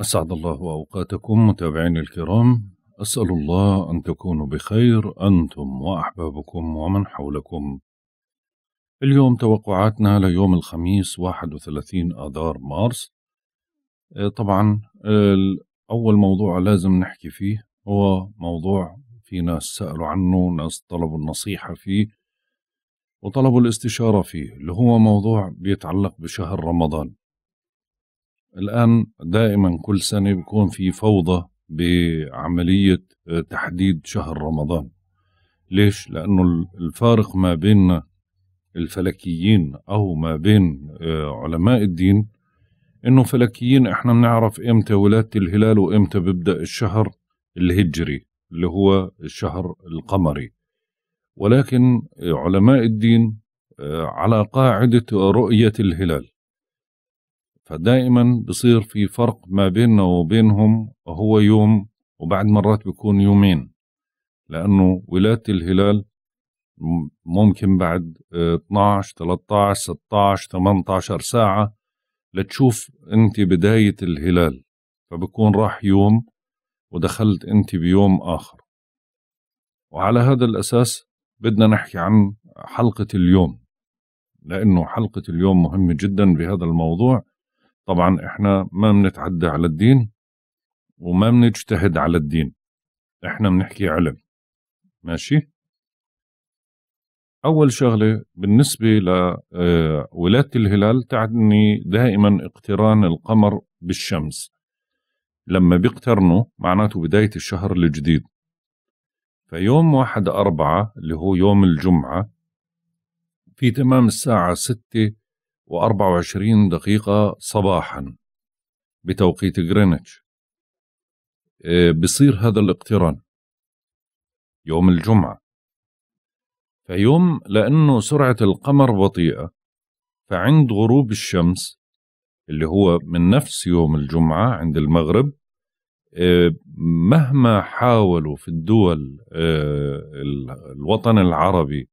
أسعد الله أوقاتكم متابعينا الكرام أسأل الله أن تكونوا بخير أنتم وأحبابكم ومن حولكم اليوم توقعاتنا ليوم الخميس 31 آذار مارس آه، طبعا آه، أول موضوع لازم نحكي فيه هو موضوع في ناس سألوا عنه ناس طلبوا النصيحة فيه وطلبوا الاستشارة فيه اللي هو موضوع بيتعلق بشهر رمضان الآن دائما كل سنة بيكون في فوضى بعملية آه، تحديد شهر رمضان ليش؟ لأنه الفارق ما بين الفلكيين أو ما بين آه، علماء الدين إنه فلكيين إحنا بنعرف إمتى ولادة الهلال وإمتى بيبدأ الشهر الهجري اللي هو الشهر القمري ولكن علماء الدين آه، على قاعدة رؤية الهلال فدائما بصير في فرق ما بيننا وبينهم وهو يوم وبعد مرات بيكون يومين لأنه ولادة الهلال ممكن بعد 12 13 16 18 ساعة لتشوف أنت بداية الهلال فبكون راح يوم ودخلت أنت بيوم آخر وعلى هذا الأساس بدنا نحكي عن حلقة اليوم لأنه حلقة اليوم مهمة جدا بهذا الموضوع طبعا احنا ما بنتعدى على الدين وما بنجتهد على الدين احنا بنحكي علم ماشي أول شغلة بالنسبة لولادة آه، الهلال تعني دائما اقتران القمر بالشمس لما بيقترنوا معناته بداية الشهر الجديد فيوم واحد أربعة اللي هو يوم الجمعة في تمام الساعة ستة و24 دقيقة صباحا بتوقيت غرينتش آه، بصير هذا الاقتران يوم الجمعة فيوم لأنه سرعة القمر بطيئة فعند غروب الشمس اللي هو من نفس يوم الجمعة عند المغرب آه، مهما حاولوا في الدول آه، الوطن العربي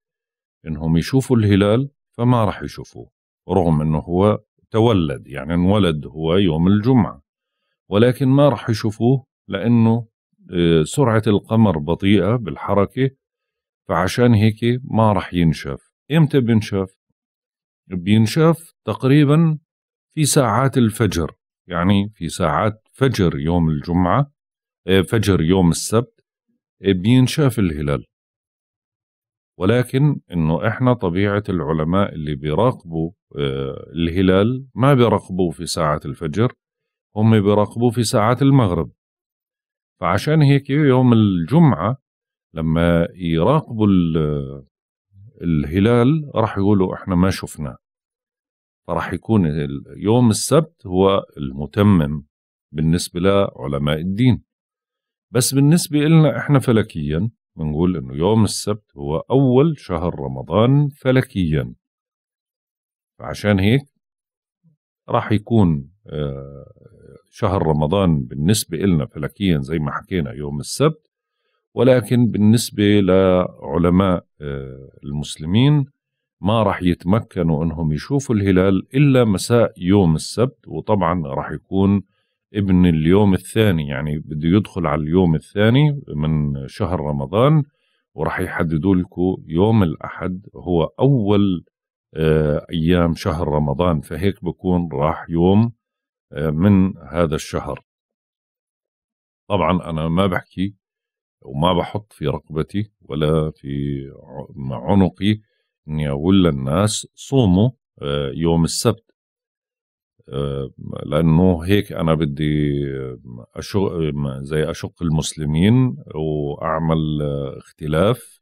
انهم يشوفوا الهلال فما راح يشوفوه رغم أنه هو تولد يعني انولد هو يوم الجمعة ولكن ما راح يشوفوه لأنه آه، سرعة القمر بطيئة بالحركة فعشان هيك ما راح ينشاف إمتى بينشف بينشاف تقريبا في ساعات الفجر يعني في ساعات فجر يوم الجمعة آه، فجر يوم السبت آه، بينشاف الهلال ولكن انه احنا طبيعة العلماء اللي بيراقبوا آه، الهلال ما بيراقبوه في ساعة الفجر هم بيراقبوه في ساعات المغرب فعشان هيك يوم الجمعة لما يراقبوا الهلال راح يقولوا احنا ما شفناه فراح يكون يوم السبت هو المتمم بالنسبة لعلماء الدين بس بالنسبة لنا احنا فلكيا بنقول انه يوم السبت هو اول شهر رمضان فلكيا عشان هيك راح يكون آه، شهر رمضان بالنسبة إلنا فلكيا زي ما حكينا يوم السبت ولكن بالنسبة لعلماء آه، المسلمين ما راح يتمكنوا انهم يشوفوا الهلال الا مساء يوم السبت وطبعا راح يكون ابن اليوم الثاني يعني بده يدخل على اليوم الثاني من شهر رمضان وراح يحددوا لكم يوم الاحد هو اول آه، أيام شهر رمضان فهيك بكون راح يوم آه، من هذا الشهر طبعا أنا ما بحكي وما بحط في رقبتي ولا في عنقي اني اقول للناس صوموا آه، يوم السبت لانه هيك انا بدي أشق زي اشق المسلمين واعمل اختلاف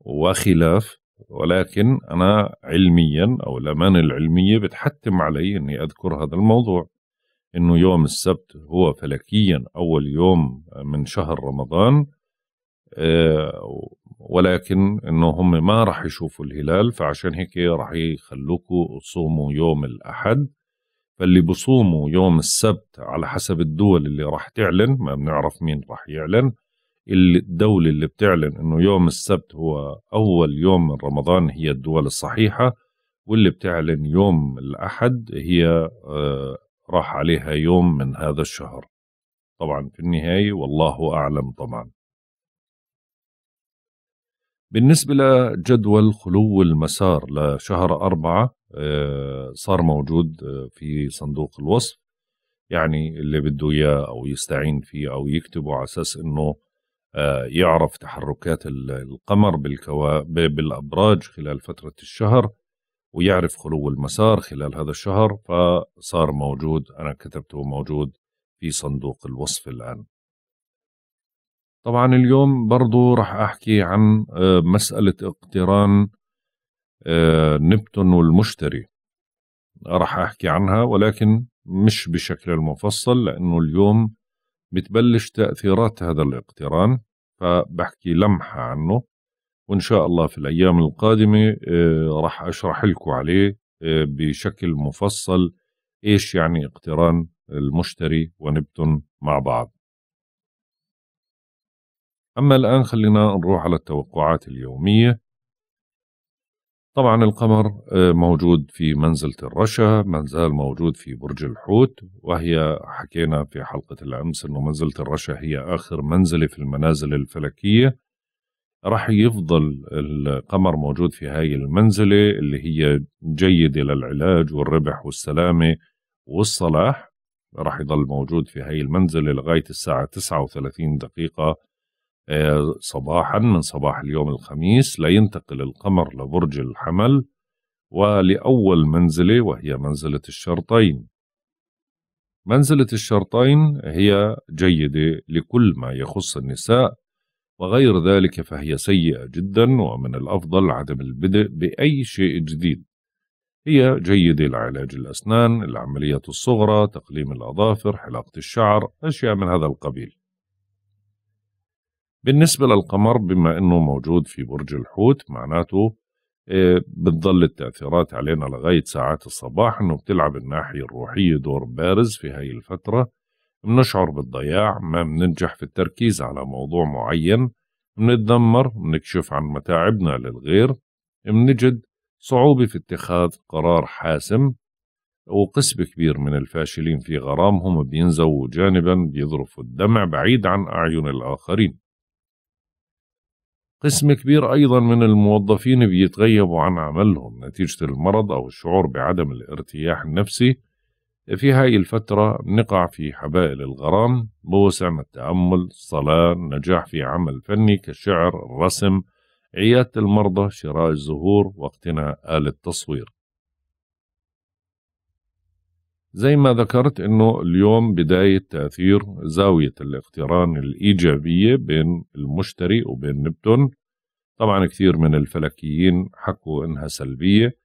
وخلاف ولكن أنا علميا أو الأمانة العلمية بتحتم علي أني أذكر هذا الموضوع أنه يوم السبت هو فلكيا أول يوم من شهر رمضان آه، ولكن أنه هم ما راح يشوفوا الهلال فعشان هيك راح يخلوكوا تصوموا يوم الأحد فاللي بصوموا يوم السبت على حسب الدول اللي راح تعلن ما بنعرف مين راح يعلن الدولة اللي بتعلن أنه يوم السبت هو أول يوم من رمضان هي الدول الصحيحة واللي بتعلن يوم الأحد هي آه، راح عليها يوم من هذا الشهر طبعا في النهاية والله أعلم طبعا بالنسبة لجدول خلو المسار لشهر أربعة آه، صار موجود آه، في صندوق الوصف يعني اللي بده إياه أو يستعين فيه أو يكتبه على أساس إنه آه، يعرف تحركات القمر بالكوا... بالأبراج خلال فترة الشهر ويعرف خلو المسار خلال هذا الشهر فصار موجود أنا كتبته موجود في صندوق الوصف الآن طبعا اليوم برضو راح أحكي عن آه، مسألة اقتران آه، نبتون والمشتري راح أحكي عنها ولكن مش بشكل المفصل لأنه اليوم بتبلش تأثيرات هذا الاقتران فبحكي لمحة عنه وإن شاء الله في الأيام القادمة آه، راح أشرح لكم عليه آه، بشكل مفصل إيش يعني اقتران المشتري ونبتون مع بعض أما الآن خلينا نروح على التوقعات اليومية طبعا القمر آه، موجود في منزلة الرشا ما زال موجود في برج الحوت وهي حكينا في حلقة الأمس أنه منزلة الرشا هي آخر منزلة في المنازل الفلكية راح يفضل القمر موجود في هاي المنزلة اللي هي جيدة للعلاج والربح والسلامة والصلاح راح يضل موجود في هاي المنزلة لغاية الساعة 39 دقيقة آه، صباحا من صباح اليوم الخميس لينتقل القمر لبرج الحمل ولأول منزلة وهي منزلة الشرطين منزلة الشرطين هي جيدة لكل ما يخص النساء وغير ذلك فهي سيئة جدا ومن الأفضل عدم البدء بأي شيء جديد هي جيدة لعلاج الأسنان العمليات الصغرى تقليم الأظافر حلاقة الشعر أشياء من هذا القبيل بالنسبة للقمر بما أنه موجود في برج الحوت معناته آه، بتضل التأثيرات علينا لغاية ساعات الصباح أنه بتلعب الناحية الروحية دور بارز في هاي الفترة بنشعر بالضياع ما بننجح في التركيز على موضوع معين بنتذمر بنكشف عن متاعبنا للغير بنجد صعوبة في اتخاذ قرار حاسم وقسم كبير من الفاشلين في غرامهم بينزووا جانبا بيظرفوا الدمع بعيد عن أعين الآخرين قسم كبير أيضا من الموظفين بيتغيبوا عن عملهم نتيجة المرض أو الشعور بعدم الارتياح النفسي في هاي الفترة نقع في حبائل الغرام بوسع التأمل الصلاة النجاح في عمل فني كالشعر الرسم عيادة المرضى شراء الزهور واقتناء آلة تصوير زي ما ذكرت انه اليوم بداية تأثير زاوية الاقتران الإيجابية بين المشتري وبين نبتون طبعا كثير من الفلكيين حكوا انها سلبية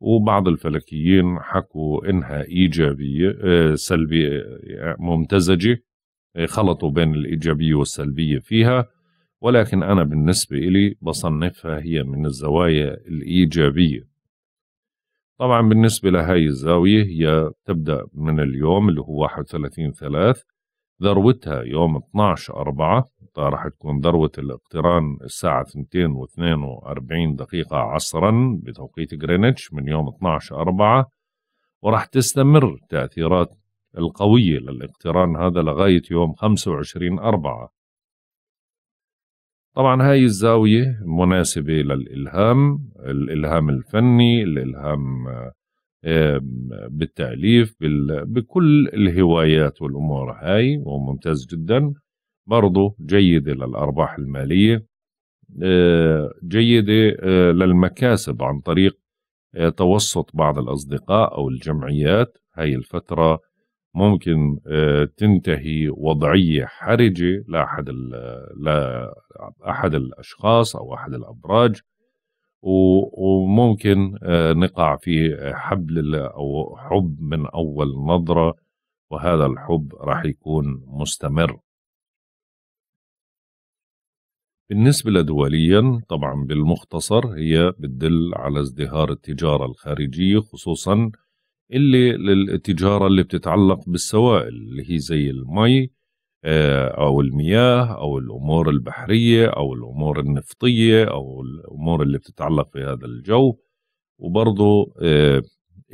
وبعض الفلكيين حكوا انها إيجابية آه، سلبية يعني ممتزجة آه، خلطوا بين الإيجابية والسلبية فيها ولكن أنا بالنسبة إلي بصنفها هي من الزوايا الإيجابية طبعا بالنسبة لهاي الزاوية هي تبدأ من اليوم اللي هو 31 3 ذروتها يوم 12 4 راح تكون ذروة الاقتران الساعة 2 42 دقيقة عصرا بتوقيت غرينتش من يوم 12 4 وراح تستمر تأثيرات القوية للاقتران هذا لغاية يوم 25 4 طبعا هاي الزاوية مناسبة للإلهام الإلهام الفني الإلهام آه، بالتأليف بكل الهوايات والأمور هاي وممتاز جدا برضو جيدة للأرباح المالية آه، جيدة آه، للمكاسب عن طريق توسط بعض الأصدقاء أو الجمعيات هاي الفترة ممكن آه، تنتهي وضعية حرجة لأحد لأحد الأشخاص أو أحد الأبراج وممكن آه، نقع في حبل أو حب من أول نظرة وهذا الحب راح يكون مستمر بالنسبة لدوليا طبعا بالمختصر هي بتدل على ازدهار التجارة الخارجية خصوصا اللي للتجاره اللي بتتعلق بالسوائل اللي هي زي المي آه، او المياه او الامور البحريه او الامور النفطيه او الامور اللي بتتعلق في هذا الجو وبرضه آه،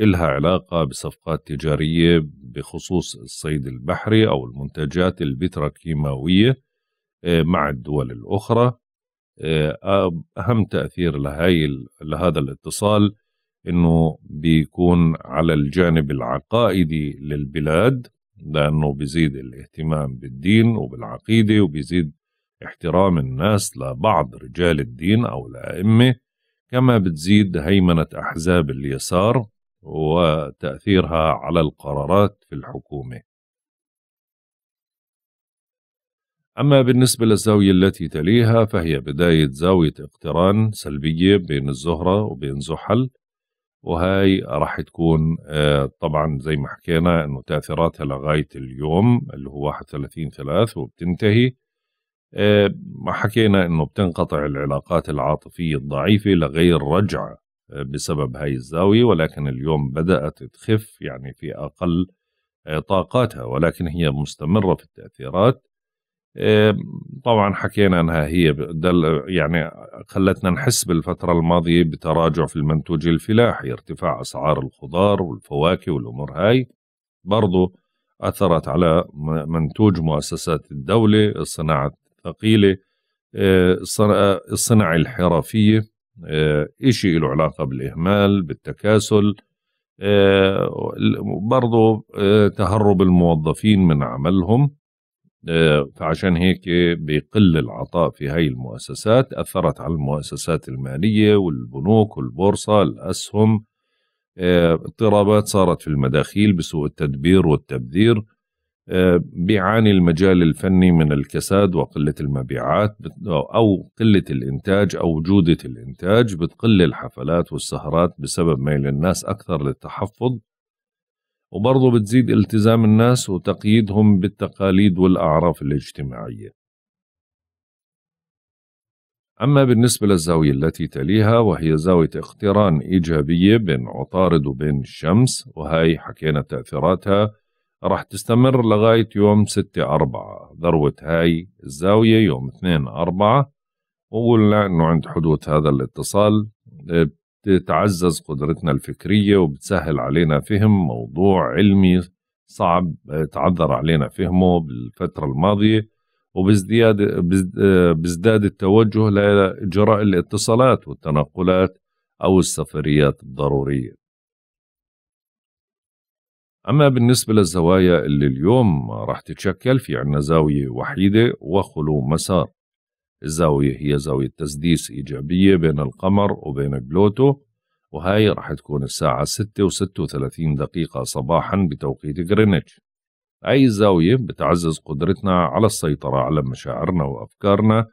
إلها علاقة بصفقات تجارية بخصوص الصيد البحري أو المنتجات البتروكيماوية آه، مع الدول الأخرى أهم تأثير لهذا الاتصال انه بيكون على الجانب العقائدي للبلاد لانه بيزيد الاهتمام بالدين وبالعقيده وبيزيد احترام الناس لبعض رجال الدين او الائمه كما بتزيد هيمنه احزاب اليسار وتاثيرها على القرارات في الحكومه. أما بالنسبة للزاوية التي تليها فهي بداية زاوية اقتران سلبية بين الزهرة وبين زحل وهي راح تكون آه، طبعا زي ما حكينا انه تاثيراتها لغايه اليوم اللي هو 31 3 وبتنتهي آه، ما حكينا انه بتنقطع العلاقات العاطفيه الضعيفه لغير رجعه آه، بسبب هاي الزاويه ولكن اليوم بدات تخف يعني في اقل طاقاتها ولكن هي مستمره في التاثيرات إيه، طبعا حكينا انها هي دل يعني خلتنا نحس بالفتره الماضيه بتراجع في المنتوج الفلاحي ارتفاع اسعار الخضار والفواكه والامور هاي برضو اثرت على منتوج مؤسسات الدوله الصناعه الثقيله إيه، الصناعه الحرفيه إيه، شيء له علاقه بالاهمال بالتكاسل برضو تهرب الموظفين من عملهم آه، فعشان هيك بقل العطاء في هاي المؤسسات أثرت على المؤسسات المالية والبنوك والبورصة الأسهم آه، اضطرابات صارت في المداخيل بسوء التدبير والتبذير آه، بيعاني المجال الفني من الكساد وقلة المبيعات أو قلة الإنتاج أو جودة الإنتاج بتقل الحفلات والسهرات بسبب ميل الناس أكثر للتحفظ وبرضه بتزيد التزام الناس وتقييدهم بالتقاليد والأعراف الاجتماعية أما بالنسبة للزاوية التي تليها وهي زاوية اقتران إيجابية بين عطارد وبين الشمس وهي حكينا تأثيراتها راح تستمر لغاية يوم 6 أربعة ذروة هاي الزاوية يوم 2 أربعة وقلنا أنه عند حدوث هذا الاتصال بتعزز قدرتنا الفكرية وبتسهل علينا فهم موضوع علمي صعب آه، تعذر علينا فهمه بالفترة الماضية وبازدياد آه، بازداد التوجه لإجراء الاتصالات والتنقلات أو السفريات الضرورية أما بالنسبة للزوايا اللي اليوم راح تتشكل في عنا زاوية وحيدة وخلو مسار الزاوية هي زاوية تسديس إيجابية بين القمر وبين بلوتو وهاي رح تكون الساعة 6 و 36 دقيقة صباحا بتوقيت غرينتش أي الزاوية بتعزز قدرتنا على السيطرة على مشاعرنا وأفكارنا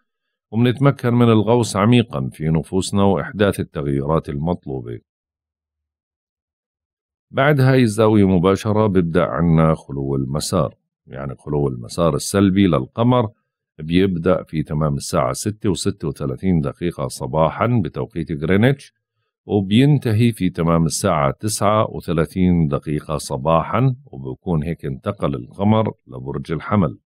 وبنتمكن من الغوص عميقا في نفوسنا وإحداث التغييرات المطلوبة بعد هاي الزاوية مباشرة بيبدأ عنا خلو المسار يعني خلو المسار السلبي للقمر بيبدأ في تمام الساعة 6 و 36 دقيقة صباحا بتوقيت غرينتش وبينتهي في تمام الساعة 9 و 30 دقيقة صباحا وبكون هيك انتقل القمر لبرج الحمل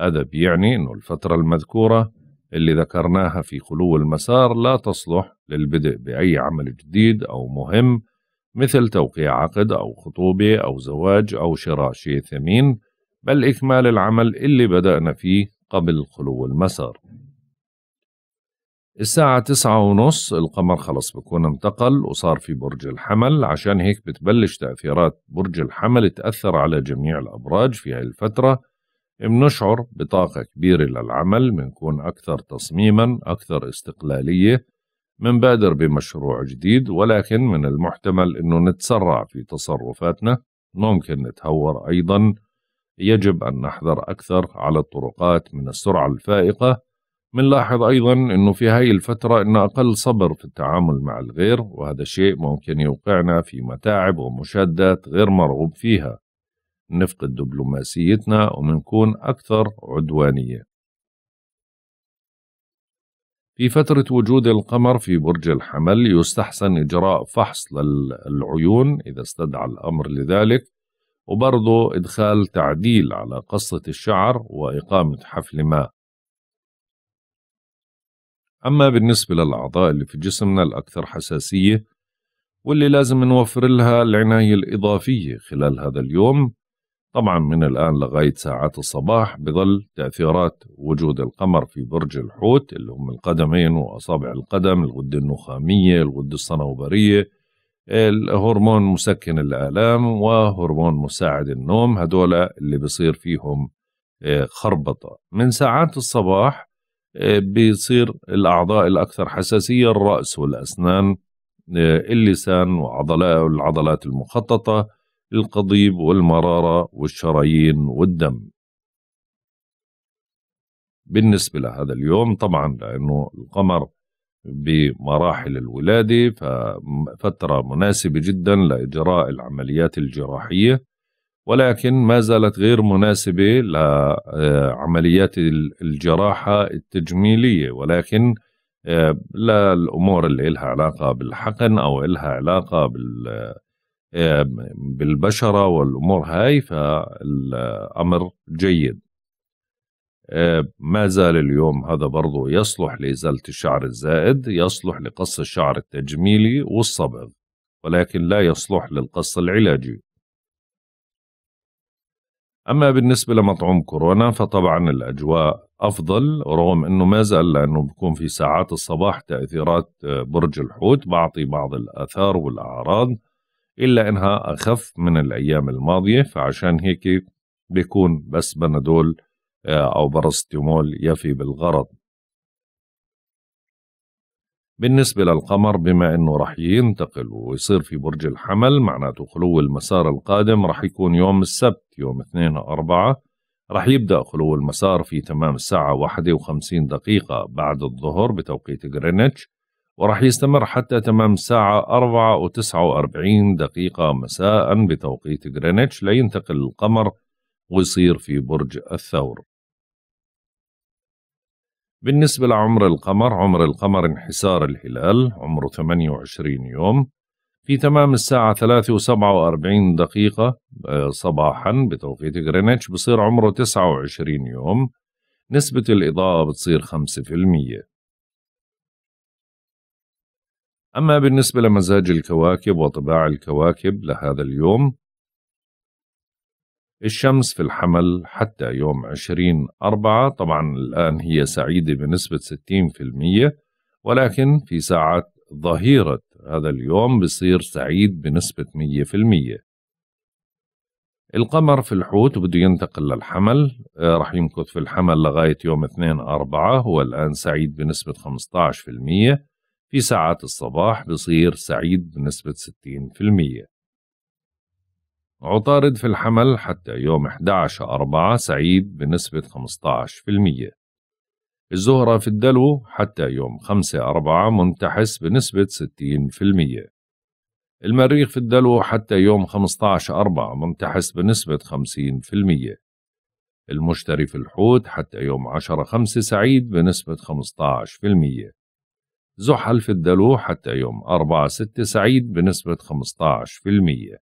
هذا بيعني أنه الفترة المذكورة اللي ذكرناها في خلو المسار لا تصلح للبدء بأي عمل جديد أو مهم مثل توقيع عقد أو خطوبة أو زواج أو شراء شيء ثمين بل إكمال العمل اللي بدأنا فيه قبل خلو المسار الساعة تسعة ونص القمر خلص بكون انتقل وصار في برج الحمل عشان هيك بتبلش تأثيرات برج الحمل تأثر على جميع الأبراج في هاي الفترة بنشعر بطاقة كبيرة للعمل بنكون أكثر تصميما أكثر استقلالية منبادر بمشروع جديد ولكن من المحتمل أنه نتسرع في تصرفاتنا ممكن نتهور أيضا يجب أن نحذر أكثر على الطرقات من السرعة الفائقة منلاحظ أيضا أنه في هاي الفترة أنه أقل صبر في التعامل مع الغير وهذا شيء ممكن يوقعنا في متاعب ومشادات غير مرغوب فيها نفقد دبلوماسيتنا ومنكون أكثر عدوانية في فترة وجود القمر في برج الحمل يستحسن إجراء فحص للعيون إذا استدعى الأمر لذلك وبرضه إدخال تعديل على قصة الشعر وإقامة حفل ما أما بالنسبة للأعضاء اللي في جسمنا الأكثر حساسية واللي لازم نوفر لها العناية الإضافية خلال هذا اليوم طبعا من الآن لغاية ساعات الصباح بظل تأثيرات وجود القمر في برج الحوت اللي هم القدمين وأصابع القدم الغدة النخامية الغدة الصنوبرية الهرمون مسكن الآلام وهرمون مساعد النوم هدول اللي بصير فيهم آه، خربطة من ساعات الصباح آه، بيصير الأعضاء الأكثر حساسية الرأس والأسنان آه، اللسان والعضلات العضلات المخططة القضيب والمرارة والشرايين والدم بالنسبة لهذا اليوم طبعا لأنه القمر بمراحل الولادة ففترة مناسبة جدا لإجراء العمليات الجراحية ولكن ما زالت غير مناسبة لعمليات آه، الجراحة التجميلية ولكن آه، لا الأمور اللي إلها علاقة بالحقن أو إلها علاقة بال آه، بالبشرة والأمور هاي فالأمر جيد آه، ما زال اليوم هذا برضو يصلح لإزالة الشعر الزائد يصلح لقص الشعر التجميلي والصبغ ولكن لا يصلح للقص العلاجي أما بالنسبة لمطعوم كورونا فطبعا الأجواء أفضل رغم أنه ما زال لأنه بكون في ساعات الصباح تأثيرات آه، برج الحوت بعطي بعض الآثار والأعراض إلا أنها أخف من الأيام الماضية فعشان هيك بيكون بس بنادول آه، أو براستيمول يفي بالغرض بالنسبة للقمر بما أنه رح ينتقل ويصير في برج الحمل معناته خلو المسار القادم رح يكون يوم السبت يوم 2 أربعة رح يبدأ خلو المسار في تمام الساعة 51 دقيقة بعد الظهر بتوقيت غرينتش ورح يستمر حتى تمام الساعة 4 و 49 دقيقة مساء بتوقيت غرينتش لينتقل القمر ويصير في برج الثور بالنسبة لعمر القمر عمر القمر انحسار الهلال عمره 28 يوم في تمام الساعة 3 و 47 دقيقة آه، صباحا بتوقيت غرينتش بصير عمره 29 يوم نسبة الإضاءة بتصير 5% أما بالنسبة لمزاج الكواكب وطباع الكواكب لهذا اليوم الشمس في الحمل حتى يوم 20 أربعة طبعا الآن هي سعيدة بنسبة 60% ولكن في ساعات ظهيرة هذا اليوم بصير سعيد بنسبة 100% القمر في الحوت بده ينتقل للحمل آه، رح يمكث في الحمل لغاية يوم 2 أربعة هو الآن سعيد بنسبة 15% في ساعات الصباح بصير سعيد بنسبة المية عطارد في الحمل حتى يوم 11/4 سعيد بنسبة 15%. الزهرة في الدلو حتى يوم 5/4 منتحس بنسبة 60%. المريخ في الدلو حتى يوم 15/4 منتحس بنسبة 50%. المشتري في الحوت حتى يوم 10/5 سعيد بنسبة 15%. زحل في الدلو حتى يوم 4/6 سعيد بنسبة 15%.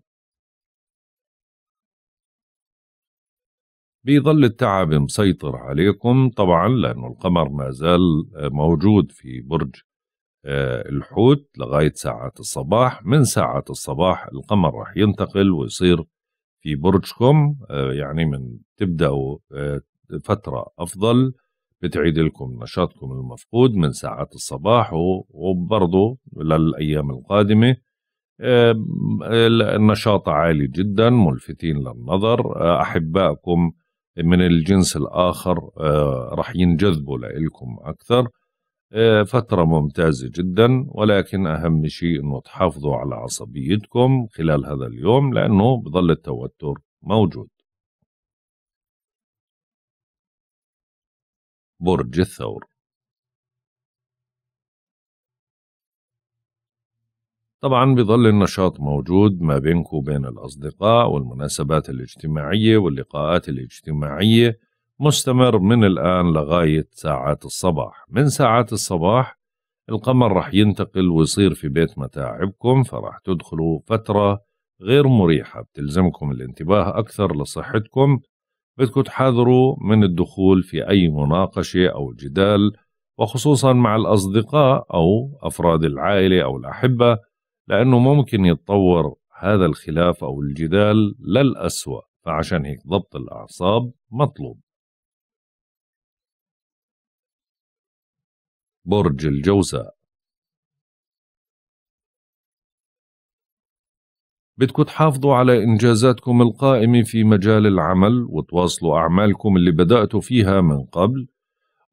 بيظل التعب مسيطر عليكم طبعا لأنه القمر ما زال موجود في برج آه، الحوت لغاية ساعات الصباح من ساعات الصباح القمر رح ينتقل ويصير في برجكم آه، يعني من تبدأوا آه، فترة أفضل بتعيد لكم نشاطكم المفقود من ساعات الصباح وبرضه للأيام القادمة النشاط عالي جدا ملفتين للنظر أحبائكم من الجنس الآخر آه، رح ينجذبوا لإلكم أكثر آه، فترة ممتازة جدا ولكن أهم شيء أنه تحافظوا على عصبيتكم خلال هذا اليوم لأنه بظل التوتر موجود برج الثور طبعا بظل النشاط موجود ما بينك وبين الأصدقاء والمناسبات الاجتماعية واللقاءات الاجتماعية مستمر من الآن لغاية ساعات الصباح من ساعات الصباح القمر رح ينتقل ويصير في بيت متاعبكم فرح تدخلوا فترة غير مريحة بتلزمكم الانتباه أكثر لصحتكم بدكم تحاذروا من الدخول في أي مناقشة أو جدال وخصوصا مع الأصدقاء أو أفراد العائلة أو الأحبة لأنه ممكن يتطور هذا الخلاف أو الجدال للأسوأ فعشان هيك ضبط الأعصاب مطلوب برج الجوزاء بدكم تحافظوا على إنجازاتكم القائمة في مجال العمل وتواصلوا أعمالكم اللي بدأتوا فيها من قبل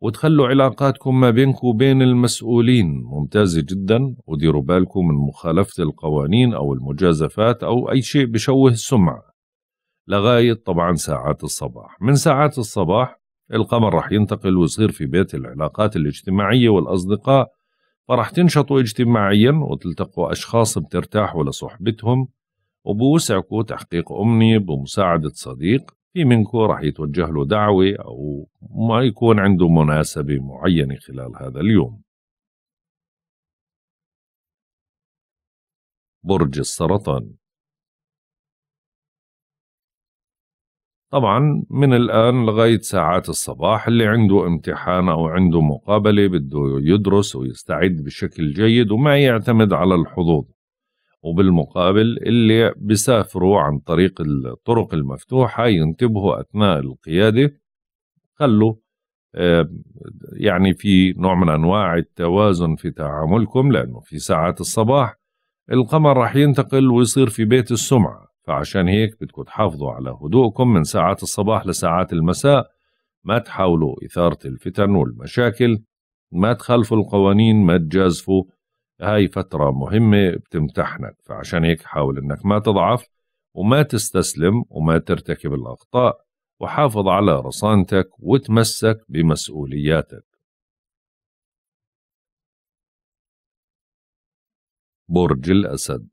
وتخلوا علاقاتكم ما بينكم وبين المسؤولين ممتازة جدا وديروا بالكم من مخالفة القوانين أو المجازفات أو أي شيء بشوه السمعة لغاية طبعا ساعات الصباح من ساعات الصباح القمر رح ينتقل ويصير في بيت العلاقات الاجتماعية والأصدقاء فرح تنشطوا اجتماعيا وتلتقوا أشخاص بترتاحوا لصحبتهم وبوسعكم تحقيق أمنية بمساعدة صديق في منكم راح يتوجه له دعوة أو ما يكون عنده مناسبة معينة خلال هذا اليوم برج السرطان طبعا من الآن لغاية ساعات الصباح اللي عنده امتحان أو عنده مقابلة بده يدرس ويستعد بشكل جيد وما يعتمد على الحظوظ وبالمقابل اللي بيسافروا عن طريق الطرق المفتوحة ينتبهوا أثناء القيادة خلوا آه، يعني في نوع من أنواع التوازن في تعاملكم لأنه في ساعات الصباح القمر راح ينتقل ويصير في بيت السمعة فعشان هيك بدكم تحافظوا على هدوءكم من ساعات الصباح لساعات المساء ما تحاولوا إثارة الفتن والمشاكل ما تخالفوا القوانين ما تجازفوا هاي فترة مهمة بتمتحنك فعشان هيك حاول انك ما تضعف وما تستسلم وما ترتكب الأخطاء وحافظ على رصانتك وتمسك بمسؤولياتك برج الأسد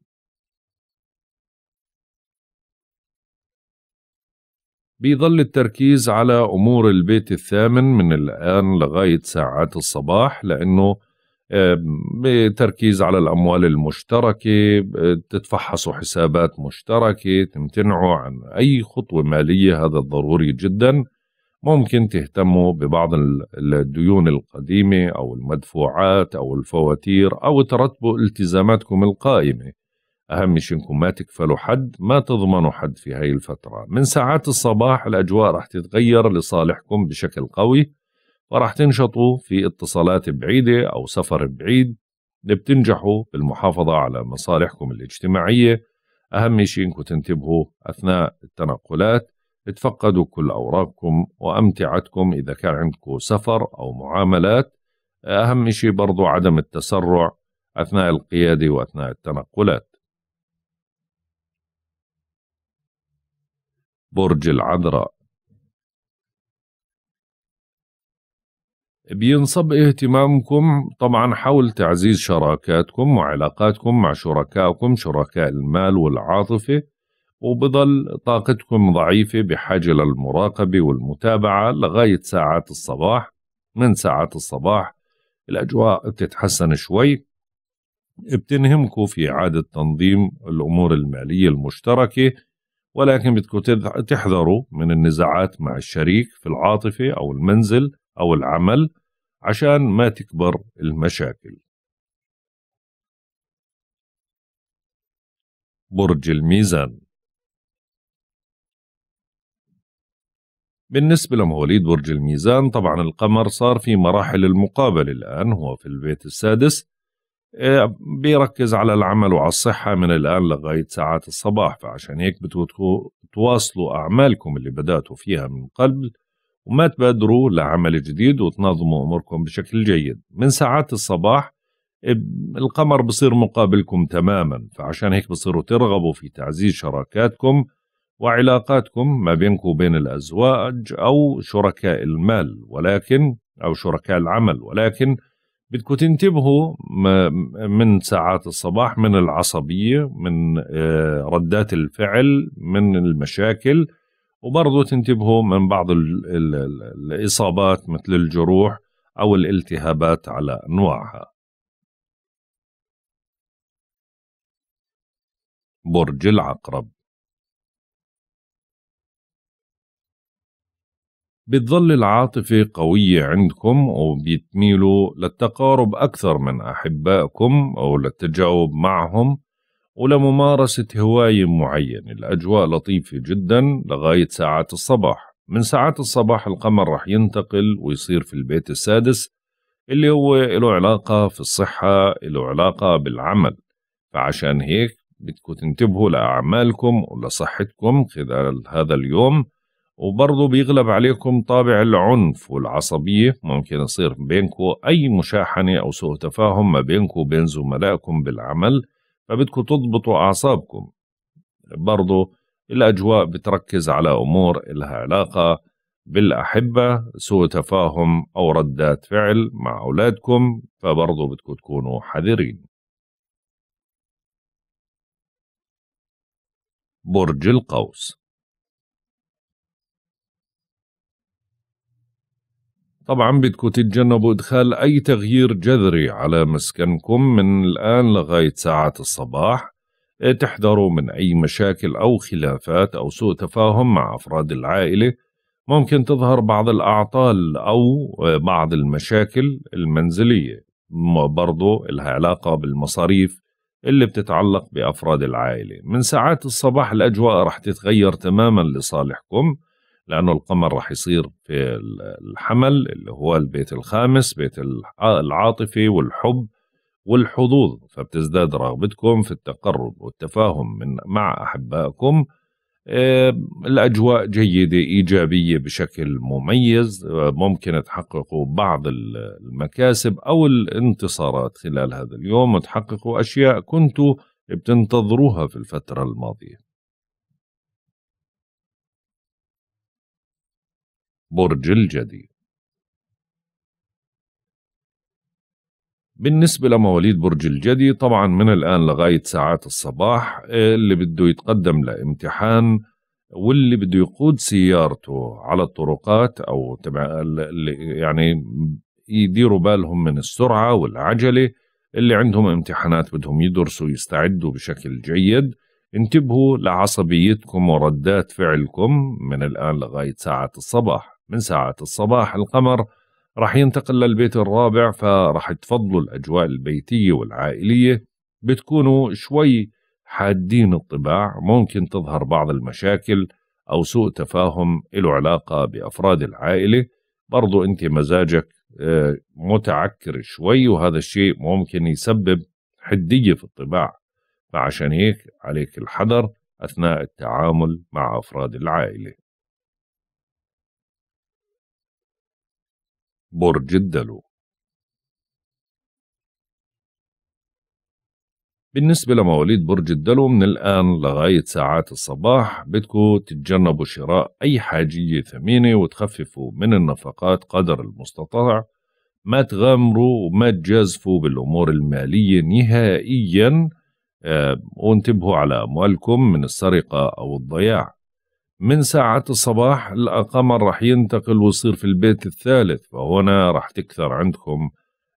بيظل التركيز على أمور البيت الثامن من الآن لغاية ساعات الصباح لأنه آه، بتركيز على الأموال المشتركة آه، تتفحصوا حسابات مشتركة تمتنعوا عن أي خطوة مالية هذا ضروري جدا ممكن تهتموا ببعض الديون القديمة أو المدفوعات أو الفواتير أو ترتبوا التزاماتكم القائمة أهم شيء إنكم ما تكفلوا حد ما تضمنوا حد في هاي الفترة من ساعات الصباح الأجواء رح تتغير لصالحكم بشكل قوي فراح تنشطوا في اتصالات بعيدة أو سفر بعيد بتنجحوا بالمحافظة على مصالحكم الاجتماعية أهم شيء إنكم تنتبهوا أثناء التنقلات تفقدوا كل أوراقكم وأمتعتكم إذا كان عندكم سفر أو معاملات أهم شيء برضو عدم التسرع أثناء القيادة وأثناء التنقلات برج العذراء بينصب اهتمامكم طبعا حول تعزيز شراكاتكم وعلاقاتكم مع شركائكم شركاء المال والعاطفة وبضل طاقتكم ضعيفة بحاجة للمراقبة والمتابعة لغاية ساعات الصباح من ساعات الصباح الأجواء بتتحسن شوي بتنهمكم في إعادة تنظيم الأمور المالية المشتركة ولكن بدكم تحذروا من النزاعات مع الشريك في العاطفة أو المنزل أو العمل عشان ما تكبر المشاكل برج الميزان بالنسبة لمواليد برج الميزان طبعا القمر صار في مراحل المقابلة الآن هو في البيت السادس آه، بيركز على العمل وعلى الصحة من الآن لغاية ساعات الصباح فعشان هيك بتواصلوا أعمالكم اللي بدأتوا فيها من قبل وما تبادروا لعمل جديد وتنظموا اموركم بشكل جيد من ساعات الصباح القمر بصير مقابلكم تماما فعشان هيك بصيروا ترغبوا في تعزيز شراكاتكم وعلاقاتكم ما بينكم وبين الأزواج أو شركاء المال ولكن أو شركاء العمل ولكن بدكم تنتبهوا من ساعات الصباح من العصبية من آه، ردات الفعل من المشاكل وبرضه تنتبهوا من بعض ال ال الإصابات مثل الجروح أو الالتهابات على أنواعها برج العقرب بتظل العاطفة قوية عندكم وبيتميلوا للتقارب أكثر من أحبائكم أو للتجاوب معهم ولممارسة هواية معينة الأجواء لطيفة جدا لغاية ساعات الصباح من ساعات الصباح القمر رح ينتقل ويصير في البيت السادس اللي هو له علاقة في الصحة له علاقة بالعمل فعشان هيك بدكم تنتبهوا لأعمالكم ولصحتكم خلال هذا اليوم وبرضه بيغلب عليكم طابع العنف والعصبية ممكن يصير بينكم أي مشاحنة أو سوء تفاهم ما بينكم وبين زملائكم بالعمل فبدكم تضبطوا أعصابكم برضو الأجواء بتركز على أمور إلها علاقة بالأحبة سوء تفاهم أو ردات فعل مع أولادكم فبرضو بدكم تكونوا حذرين برج القوس طبعا بدكم تتجنبوا إدخال أي تغيير جذري على مسكنكم من الآن لغاية ساعات الصباح إيه، تحذروا من أي مشاكل أو خلافات أو سوء تفاهم مع أفراد العائلة ممكن تظهر بعض الأعطال أو إيه، بعض المشاكل المنزلية برضو لها علاقة بالمصاريف اللي بتتعلق بأفراد العائلة من ساعات الصباح الأجواء رح تتغير تماما لصالحكم لانه القمر راح يصير في الحمل اللي هو البيت الخامس بيت العاطفه والحب والحظوظ فبتزداد رغبتكم في التقرب والتفاهم من مع احبائكم آه، الأجواء جيدة إيجابية بشكل مميز آه، ممكن تحققوا بعض المكاسب أو الانتصارات خلال هذا اليوم وتحققوا أشياء كنتوا بتنتظروها في الفترة الماضية برج الجدي بالنسبة لمواليد برج الجدي طبعا من الآن لغاية ساعات الصباح آه، اللي بده يتقدم لامتحان واللي بده يقود سيارته على الطرقات أو تبع يعني يديروا بالهم من السرعة والعجلة اللي عندهم امتحانات بدهم يدرسوا ويستعدوا بشكل جيد انتبهوا لعصبيتكم وردات فعلكم من الآن لغاية ساعات الصباح من ساعة الصباح القمر رح ينتقل للبيت الرابع فرح تفضلوا الأجواء البيتية والعائلية بتكونوا شوي حادين الطباع ممكن تظهر بعض المشاكل أو سوء تفاهم له علاقة بأفراد العائلة برضو أنت مزاجك آه، متعكر شوي وهذا الشيء ممكن يسبب حدية في الطباع فعشان هيك عليك الحذر أثناء التعامل مع أفراد العائلة برج الدلو بالنسبة لمواليد برج الدلو من الآن لغاية ساعات الصباح بدكم تتجنبوا شراء أي حاجية ثمينة وتخففوا من النفقات قدر المستطاع ما تغامروا وما تجازفوا بالأمور المالية نهائياً آه، وانتبهوا على أموالكم من السرقة أو الضياع من ساعة الصباح القمر راح ينتقل ويصير في البيت الثالث فهنا راح تكثر عندكم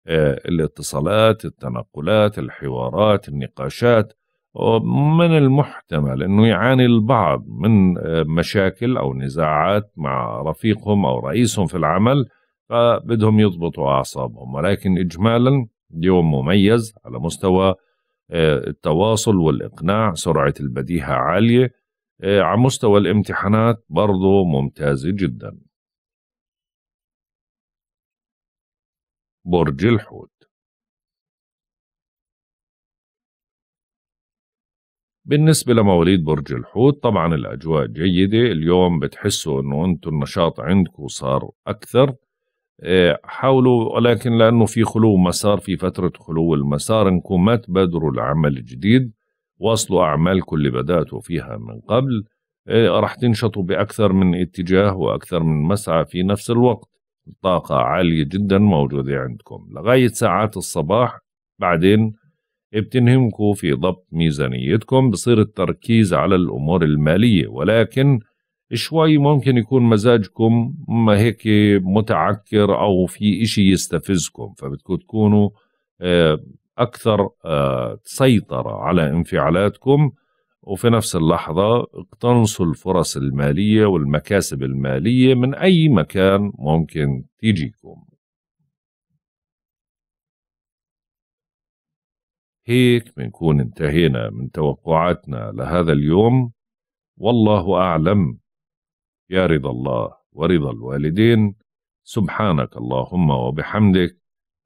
آه، الاتصالات التنقلات الحوارات النقاشات ومن المحتمل أنه يعاني البعض من آه، مشاكل أو نزاعات مع رفيقهم أو رئيسهم في العمل فبدهم يضبطوا أعصابهم ولكن إجمالا يوم مميز على مستوى آه، التواصل والإقناع سرعة البديهة عالية آه، على مستوى الامتحانات برضه ممتازة جدا برج الحوت بالنسبة لمواليد برج الحوت طبعا الأجواء جيدة اليوم بتحسوا أنه أنتم النشاط عندكم صار أكثر آه، حاولوا ولكن لأنه في خلو مسار في فترة خلو المسار أنكم ما تبادروا العمل الجديد واصلوا أعمالكم اللي بدأتوا فيها من قبل إيه، راح تنشطوا بأكثر من اتجاه وأكثر من مسعى في نفس الوقت الطاقة عالية جدا موجودة عندكم لغاية ساعات الصباح بعدين بتنهمكم في ضبط ميزانيتكم بصير التركيز على الأمور المالية ولكن شوي ممكن يكون مزاجكم ما هيك متعكر أو في إشي يستفزكم فبتكونوا إيه، اكثر آه، سيطره على انفعالاتكم وفي نفس اللحظه اقتنصوا الفرص الماليه والمكاسب الماليه من اي مكان ممكن تيجيكم هيك بنكون انتهينا من توقعاتنا لهذا اليوم والله أعلم يا رضا الله ورضا الوالدين سبحانك اللهم وبحمدك